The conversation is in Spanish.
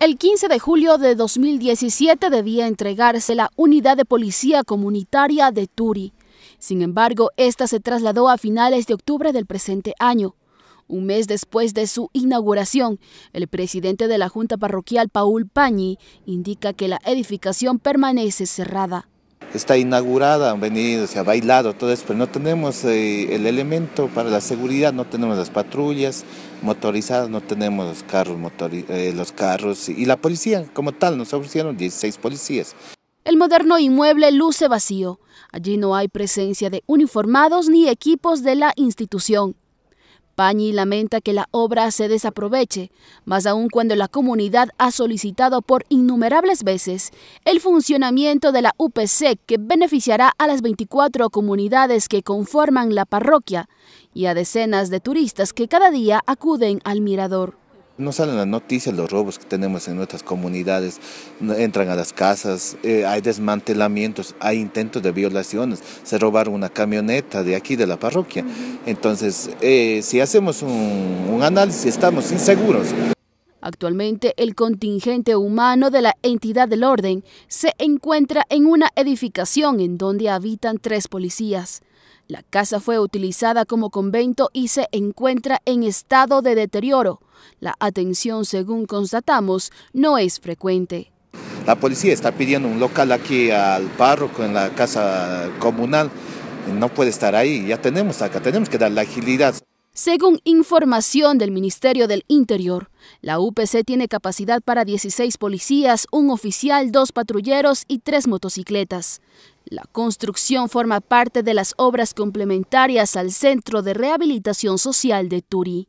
El 15 de julio de 2017 debía entregarse la unidad de policía comunitaria de Turi. Sin embargo, esta se trasladó a finales de octubre del presente año. Un mes después de su inauguración, el presidente de la Junta Parroquial, Paul Pañi, indica que la edificación permanece cerrada está inaugurada, han venido, se ha bailado, todo eso, pero no tenemos eh, el elemento para la seguridad, no tenemos las patrullas motorizadas, no tenemos los carros, eh, los carros y, y la policía como tal, nos ofrecieron 16 policías. El moderno inmueble luce vacío. Allí no hay presencia de uniformados ni equipos de la institución. Pañi lamenta que la obra se desaproveche, más aún cuando la comunidad ha solicitado por innumerables veces el funcionamiento de la UPC que beneficiará a las 24 comunidades que conforman la parroquia y a decenas de turistas que cada día acuden al mirador no salen las noticias los robos que tenemos en nuestras comunidades, entran a las casas, eh, hay desmantelamientos, hay intentos de violaciones, se robaron una camioneta de aquí de la parroquia. Entonces, eh, si hacemos un análisis, estamos inseguros. Actualmente, el contingente humano de la entidad del orden se encuentra en una edificación en donde habitan tres policías. La casa fue utilizada como convento y se encuentra en estado de deterioro. La atención, según constatamos, no es frecuente. La policía está pidiendo un local aquí al párroco en la casa comunal. No puede estar ahí, ya tenemos acá, tenemos que dar la agilidad. Según información del Ministerio del Interior, la UPC tiene capacidad para 16 policías, un oficial, dos patrulleros y tres motocicletas. La construcción forma parte de las obras complementarias al Centro de Rehabilitación Social de Turi.